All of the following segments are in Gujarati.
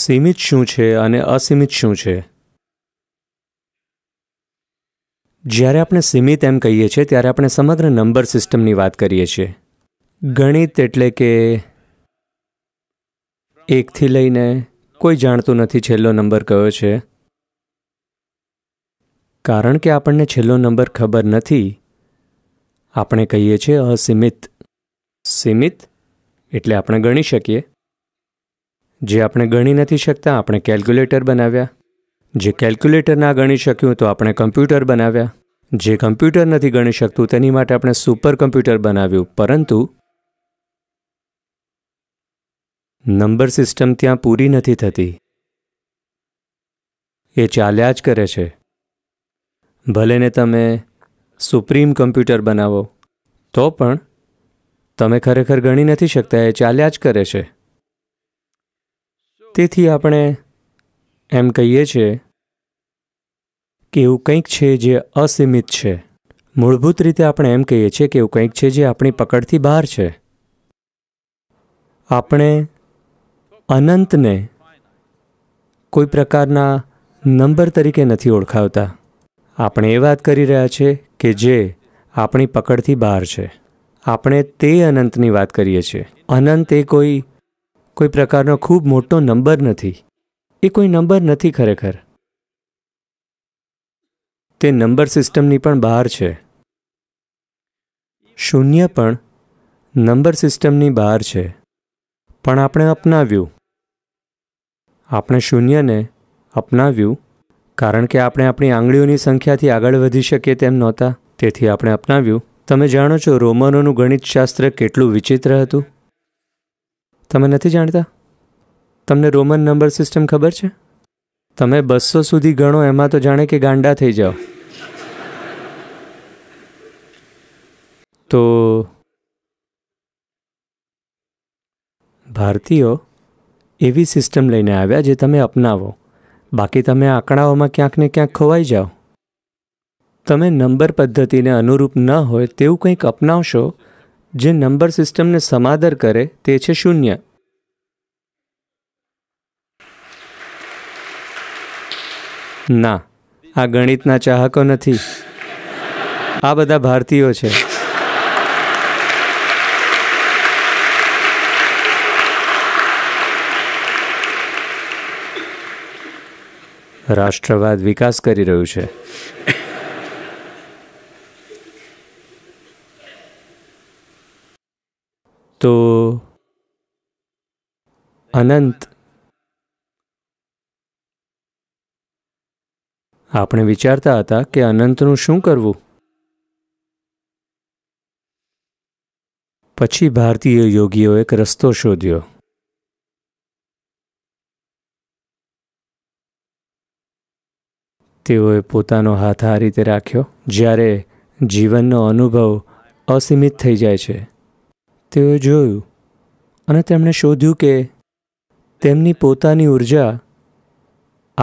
સીમિત શું છે અને અસીમિત શું છે જ્યારે આપણે સીમિત એમ કહીએ છીએ ત્યારે આપણે સમગ્ર નંબર સિસ્ટમની વાત કરીએ છીએ ગણિત એટલે કે એકથી લઈને કોઈ જાણતું નથી છેલ્લો નંબર કયો છે કારણ કે આપણને છેલ્લો નંબર ખબર નથી આપણે કહીએ છીએ અસીમિત સીમિત એટલે આપણે ગણી શકીએ જે આપણે ગણી નથી શકતા આપણે કેલ્ક્યુલેટર બનાવ્યા જે કેલ્ક્યુલેટર ના ગણી શક્યું તો આપણે કમ્પ્યુટર બનાવ્યા જે કમ્પ્યુટર નથી ગણી શકતું તેની માટે આપણે સુપર કમ્પ્યુટર બનાવ્યું પરંતુ નંબર સિસ્ટમ ત્યાં પૂરી નથી થતી એ ચાલ્યા જ કરે છે ભલે ને તમે સુપ્રીમ કમ્પ્યુટર બનાવો તો પણ તમે ખરેખર ગણી નથી શકતા એ ચાલ્યા જ કરે છે તેથી આપણે એમ કહીએ છીએ કે એવું કંઈક છે જે અસીમિત છે મૂળભૂત રીતે આપણે એમ કહીએ છીએ કે એવું કંઈક છે જે આપણી પકડથી બહાર છે આપણે અનંતને કોઈ પ્રકારના નંબર તરીકે નથી ઓળખાવતા આપણે એ વાત કરી રહ્યા છે કે જે આપણી પકડથી બહાર છે આપણે તે અનંતની વાત કરીએ છીએ અનંત એ કોઈ કોઈ પ્રકારનો ખૂબ મોટો નંબર નથી એ કોઈ નંબર નથી ખરેખર તે નંબર સિસ્ટમની પણ બહાર છે શૂન્ય પણ નંબર સિસ્ટમની બહાર છે પણ આપણે અપનાવ્યું આપણે શૂન્યને અપનાવ્યું કારણ કે આપણે આપણી આંગળીઓની સંખ્યાથી આગળ વધી શકીએ તેમ નહોતા તેથી આપણે અપનાવ્યું તમે જાણો છો રોમનોનું ગણિતશાસ્ત્ર કેટલું વિચિત્ર હતું તમે નથી જાણતા તમને રોમન નંબર સિસ્ટમ ખબર છે તમે બસો સુધી ગણો એમાં તો જાણે કે ગાંડા થઈ જાઓ તો ભારતીયો એવી સિસ્ટમ લઈને આવ્યા જે તમે અપનાવો બાકી તમે આંકડાઓમાં ક્યાંક ને ક્યાંક ખોવાઈ જાઓ તમે નંબર પદ્ધતિને અનુરૂપ ન હોય તેવું કંઈક અપનાવશો જે નંબર સિસ્ટમને સમાદર કરે તે છે શૂન્ય ના આ ગણિતના ચાહકો નથી આ બધા ભારતીયો છે રાષ્ટ્રવાદ વિકાસ કરી રહ્યું છે તો અનંત આપણે વિચારતા હતા કે અનંતનું શું કરવું પછી ભારતીય યોગીઓ એક રસ્તો શોધ્યો તેઓએ પોતાનો હાથ આ રીતે રાખ્યો જ્યારે જીવનનો અનુભવ અસીમિત થઈ જાય છે તેઓએ જોયું અને તેમણે શોધ્યું કે તેમની પોતાની ઊર્જા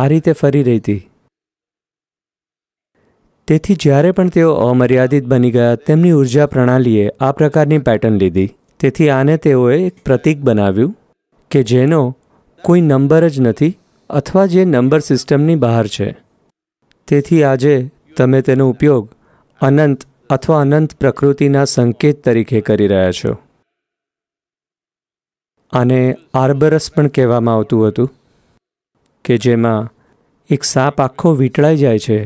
આ રીતે ફરી રહી હતી તેથી જ્યારે પણ તેઓ અમર્યાદિત બની ગયા તેમની ઉર્જા પ્રણાલીએ આ પ્રકારની પેટર્ન લીધી તેથી આને તેઓએ એક પ્રતીક બનાવ્યું કે જેનો કોઈ નંબર જ નથી અથવા જે નંબર સિસ્ટમની બહાર છે તેથી આજે તમે તેનો ઉપયોગ અનંત અથવા અનંત પ્રકૃતિના સંકેત તરીકે કરી રહ્યા છો આને આર્બરસ પણ કહેવામાં આવતું હતું કે જેમાં એક સાપ આખો વીંટળાઈ જાય છે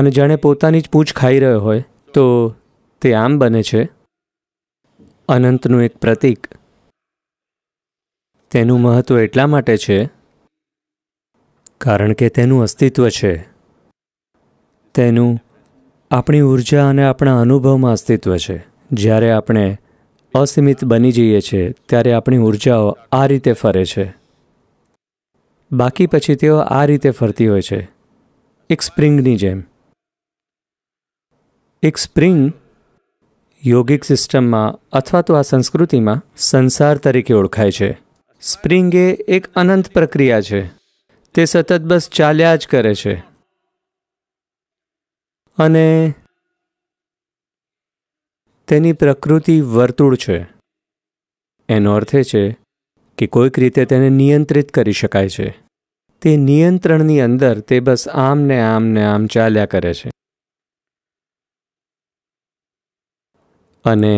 અને જાણે પોતાની જ પૂંછ ખાઈ રહ્યો હોય તો તે આમ બને છે અનંતનું એક પ્રતીક તેનું મહત્ત્વ એટલા માટે છે કારણ કે તેનું અસ્તિત્વ છે તેનું આપણી ઊર્જા અને આપણા અનુભવમાં અસ્તિત્વ છે જ્યારે આપણે અસીમિત બની જઈએ છીએ ત્યારે આપણી ઉર્જાઓ આ રીતે ફરે છે બાકી પછી તેઓ આ રીતે ફરતી હોય છે એક સ્પ્રિંગની જેમ એક સ્પ્રિંગ યોગિક સિસ્ટમમાં અથવા તો આ સંસ્કૃતિમાં સંસાર તરીકે ઓળખાય છે સ્પ્રિંગ એ એક અનંત પ્રક્રિયા છે તે સતત બસ ચાલ્યા જ કરે છે અને તેની પ્રકૃતિ વર્તુળ છે એનો અર્થ એ છે કે કોઈક રીતે તેને નિયંત્રિત કરી શકાય છે તે નિયંત્રણની અંદર તે બસ આમ ને આમ ને આમ ચાલ્યા કરે છે અને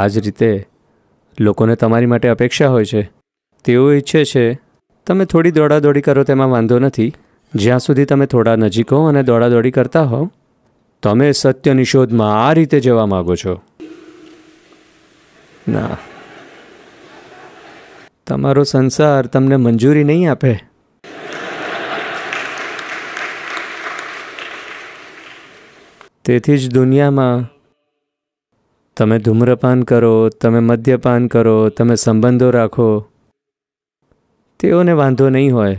આ જ રીતે લોકોને તમારી માટે અપેક્ષા હોય છે તેઓ ઈચ્છે છે તમે થોડી દોડાદોડી કરો તેમાં વાંધો નથી જ્યાં સુધી તમે થોડા નજીક હો અને દોડાદોડી કરતા હો તમે સત્ય શોધમાં આ રીતે જવા માગો છો ના તમારો સંસાર તમને મંજૂરી નહીં આપે તેથી જ દુનિયામાં તમે ધૂમ્રપાન કરો તમે મદ્યપાન કરો તમે સંબંધો રાખો તેઓને વાંધો નહીં હોય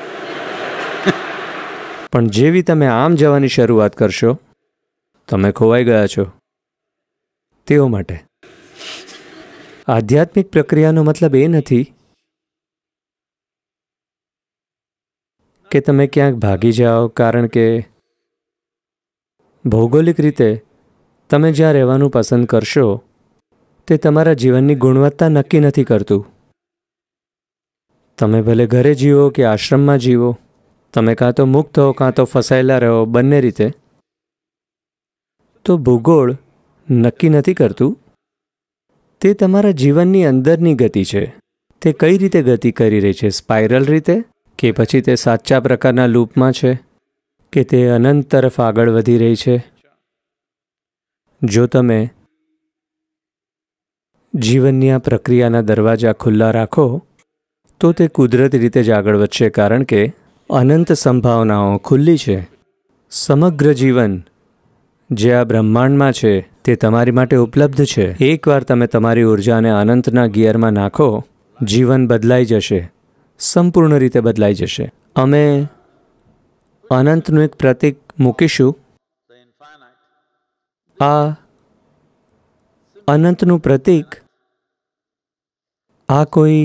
પણ જેવી તમે આમ જવાની શરૂઆત કરશો તમે ખોવાઈ ગયા છો તેઓ માટે આધ્યાત્મિક પ્રક્રિયાનો મતલબ એ નથી કે તમે ક્યાંક ભાગી જાઓ કારણ કે ભૌગોલિક રીતે તમે જ્યાં રહેવાનું પસંદ કરશો તે તમારા જીવનની ગુણવત્તા નક્કી નથી કરતું તમે ભલે ઘરે જીવો કે આશ્રમમાં જીવો તમે કાં તો મુક્ત હો કાં તો ફસાયેલા રહો બંને રીતે તો ભૂગોળ નક્કી નથી કરતું તે તમારા જીવનની અંદરની ગતિ છે તે કઈ રીતે ગતિ કરી રહી છે સ્પાઇરલ રીતે કે પછી તે સાચા પ્રકારના લૂપમાં છે કે તે અનંત તરફ આગળ વધી રહી છે જો તમે જીવનની આ પ્રક્રિયાના દરવાજા ખુલ્લા રાખો તો તે કુદરતી રીતે જ આગળ વધશે કારણ કે અનંત સંભાવનાઓ ખુલ્લી છે સમગ્ર જીવન જે આ બ્રહ્માંડમાં છે તે તમારી માટે ઉપલબ્ધ છે એકવાર તમે તમારી ઉર્જાને અનંતના ગિયરમાં નાખો જીવન બદલાઈ જશે સંપૂર્ણ રીતે બદલાઈ જશે અમે અનંતનું એક પ્રતીક મૂકીશું આ અનંતનું પ્રતિક આ કોઈ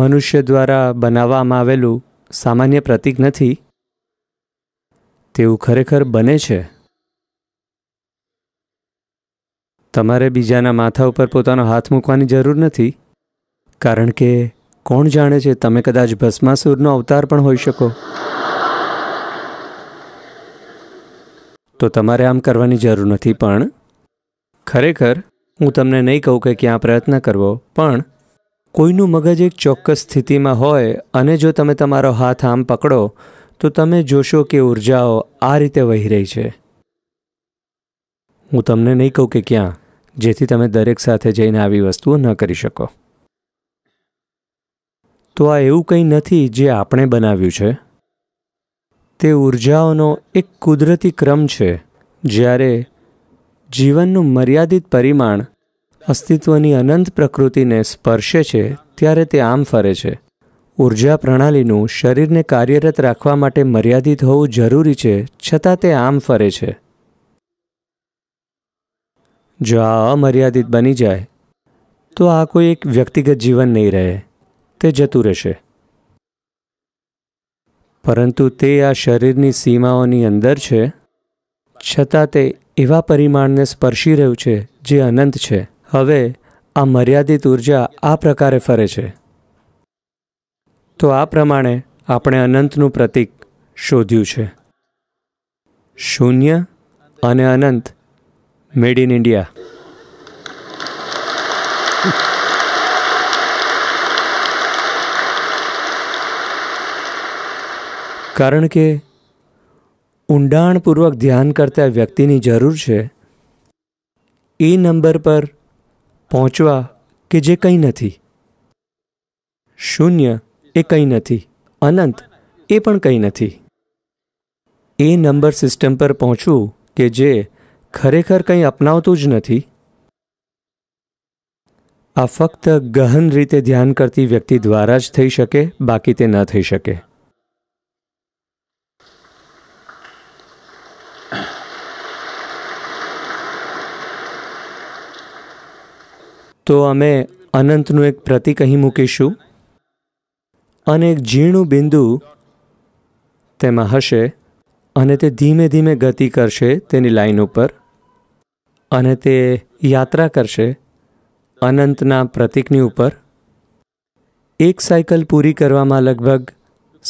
મનુષ્ય દ્વારા બનાવવામાં આવેલું સામાન્ય પ્રતીક નથી તેવું ખરેખર બને છે તમારે બીજાના માથા ઉપર પોતાનો હાથ મૂકવાની જરૂર નથી કારણ કે કોણ જાણે છે તમે કદાચ ભસ્માસુરનો અવતાર પણ હોઈ શકો તો તમારે આમ કરવાની જરૂર નથી પણ ખરેખર હું તમને નહીં કહું કે ક્યાં પ્રયત્ન કરવો પણ કોઈનું મગજ એક ચોક્કસ સ્થિતિમાં હોય અને જો તમે તમારો હાથ આમ પકડો તો તમે જોશો કે ઉર્જાઓ આ રીતે વહી રહી છે હું તમને નહીં કહું કે ક્યાં જેથી તમે દરેક સાથે જઈને આવી વસ્તુઓ ન કરી શકો તો આ એવું કંઈ નથી જે આપણે બનાવ્યું છે તે ઉર્જાઓનો એક કુદરતી ક્રમ છે જ્યારે જીવનનું મર્યાદિત પરિમાણ અસ્તિત્વની અનંત પ્રકૃતિને સ્પર્શે છે ત્યારે તે આમ ફરે છે ઉર્જા પ્રણાલીનું શરીરને કાર્યરત રાખવા માટે મર્યાદિત હોવું જરૂરી છે છતાં તે આમ ફરે છે જો આ અમર્યાદિત બની જાય તો આ કોઈ એક વ્યક્તિગત જીવન નહીં રહે તે જતું રહેશે પરંતુ તે આ શરીરની સીમાઓની અંદર છે છતાં તે એવા પરિમાણને સ્પર્શી રહ્યું છે જે અનંત છે હવે આ મર્યાદિત ઉર્જા આ પ્રકારે ફરે છે તો આ પ્રમાણે આપણે અનંતનું પ્રતીક શોધ્યું છે શૂન્ય અને અનંત મેડ ઇન ઇન્ડિયા કારણ કે ઊંડાણપૂર્વક ધ્યાન કરતા વ્યક્તિની જરૂર છે એ નંબર પર પહોંચવા કે જે કંઈ નથી શૂન્ય એ કંઈ નથી અનંત એ પણ કંઈ નથી એ નંબર સિસ્ટમ પર પહોંચવું કે જે ખરેખર કંઈ અપનાવતું જ નથી આ ફક્ત ગહન રીતે ધ્યાન કરતી વ્યક્તિ દ્વારા જ થઈ શકે બાકી તે ન થઈ શકે તો અમે અનંતનું એક પ્રતિક અહીં મૂકીશું અને એક ઝીણું બિંદુ તેમાં હશે અને તે ધીમે ધીમે ગતિ કરશે તેની લાઈન ઉપર અને તે યાત્રા કરશે અનંતના પ્રતિકની ઉપર એક સાયકલ પૂરી કરવામાં લગભગ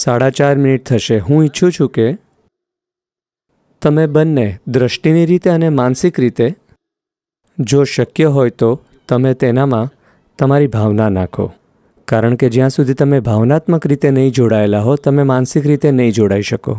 સાડા ચાર મિનિટ થશે હું ઈચ્છું છું કે તમે બંને દ્રષ્ટિની રીતે અને માનસિક રીતે જો શક્ય હોય તો તમે તેનામાં તમારી ભાવના નાખો કારણ કે જ્યાં સુધી તમે ભાવનાત્મક રીતે નહીં જોડાયેલા હો તમે માનસિક રીતે નહીં જોડાઈ શકો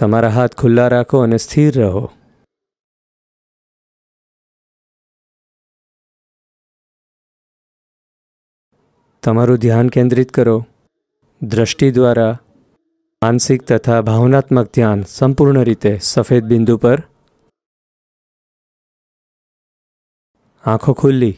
તમારા હાથ ખુલ્લા રાખો અને સ્થિર રહો તમારું ધ્યાન કેન્દ્રિત કરો દ્રષ્ટિ દ્વારા માનસિક તથા ભાવનાત્મક ધ્યાન સંપૂર્ણ રીતે સફેદ બિંદુ પર આંખો ખુલ્લી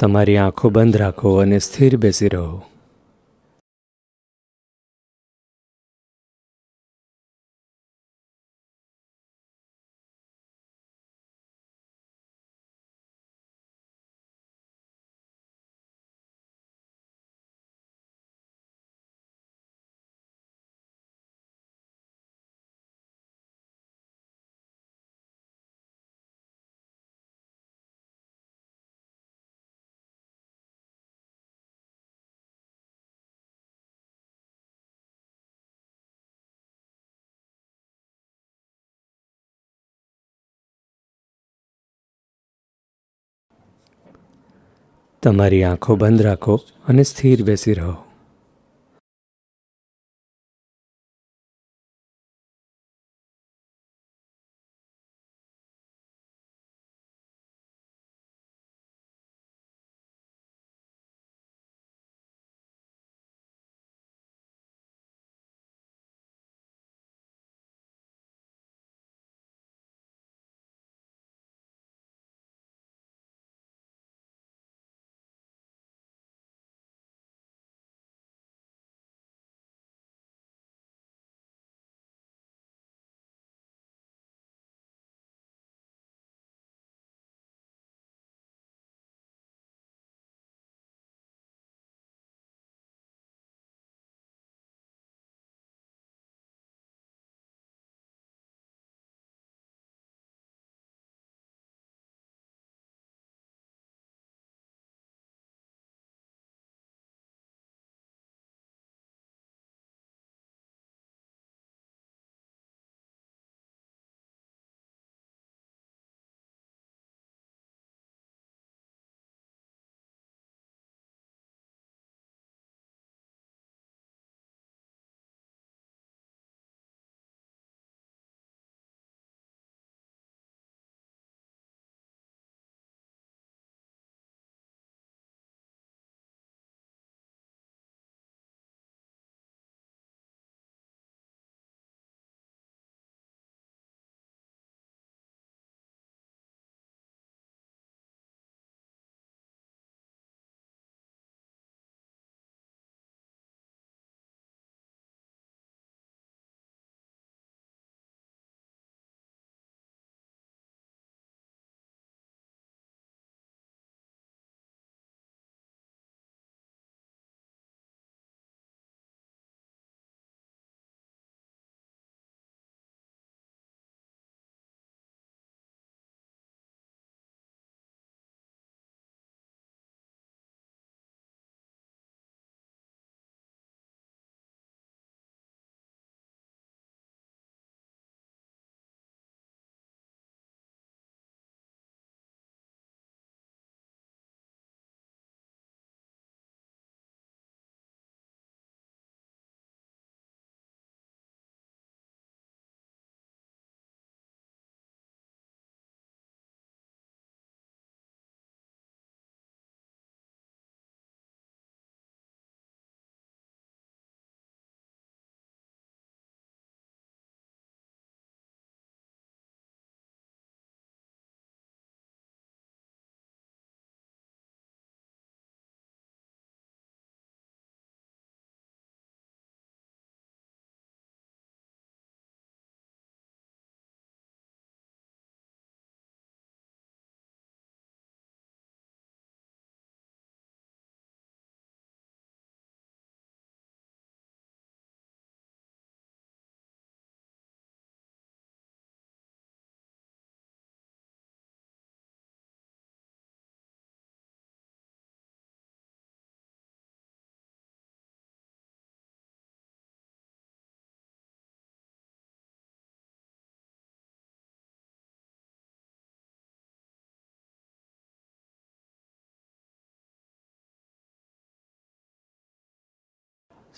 તમારી આંખો બંધ રાખો અને સ્થિર બેસી રહો તમારી આંખો બંધ રાખો અને સ્થિર બેસી રહો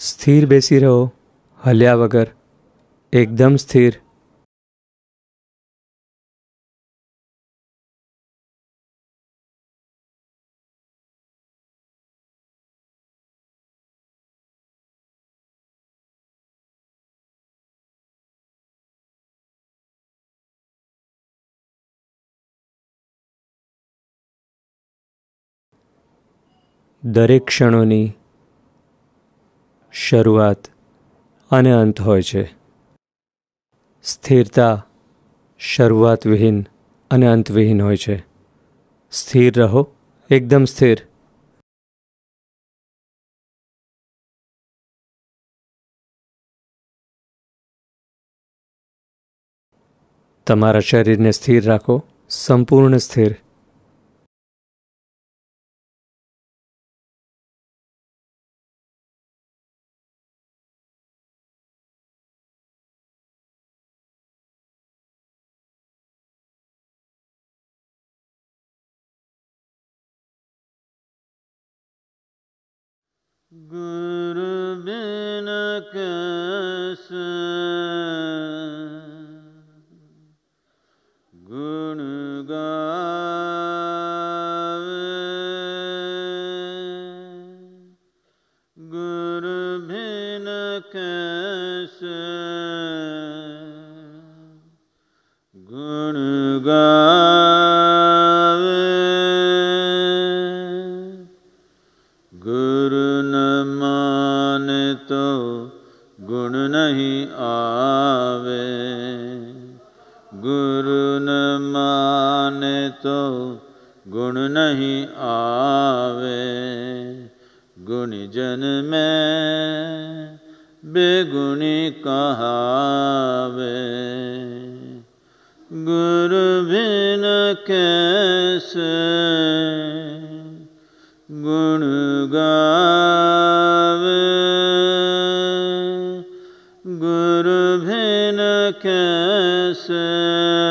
સ્થિર બેસી રહો હલ્યા વગર એકદમ સ્થિર દરેક ક્ષણોની શરૂઆત અને અંત હોય છે સ્થિરતા શરૂઆત વિહીન અને અંત વિહીન હોય છે સ્થિર રહો એકદમ સ્થિર તમારા શરીરને સ્થિર રાખો સંપૂર્ણ સ્થિર ગુણ નહીં આવે ગુરુન માને તો ગુણ નહીં આવે ગુણજન મેં બેગુણી કહાવે ગુરુ બિન કેસ ગુણ ગા كساد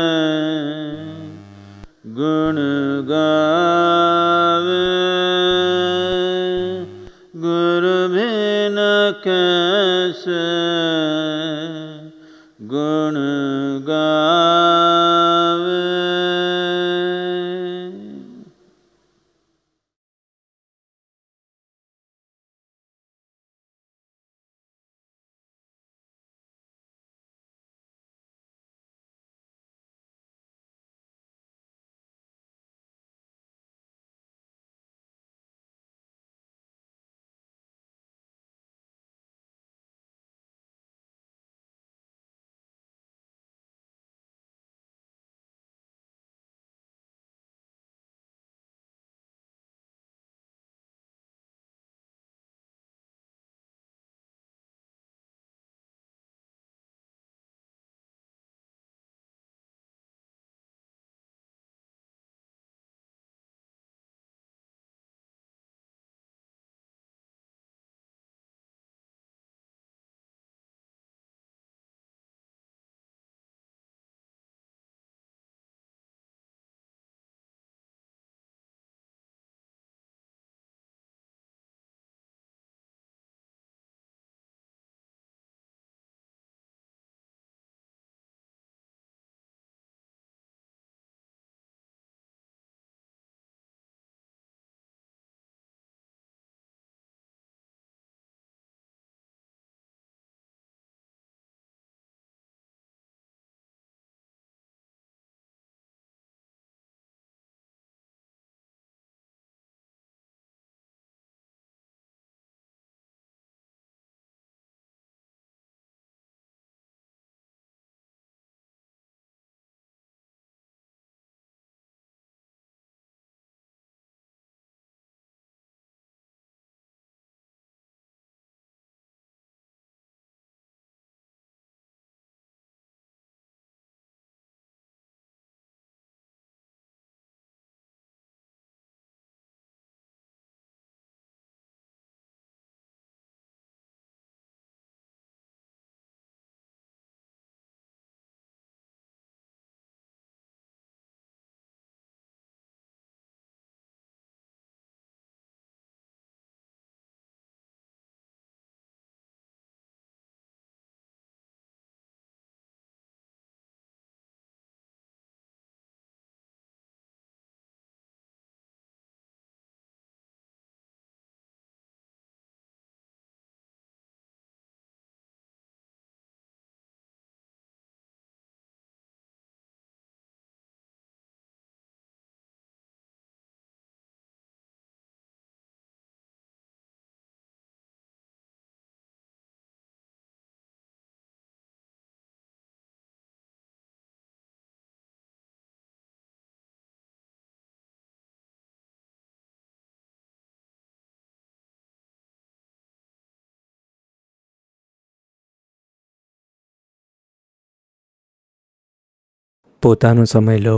પોતાનો સમય લો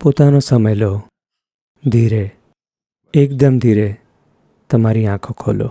પોતાનો સમય લો ધીરે એકદમ ધીરે તમારી આંખો ખોલો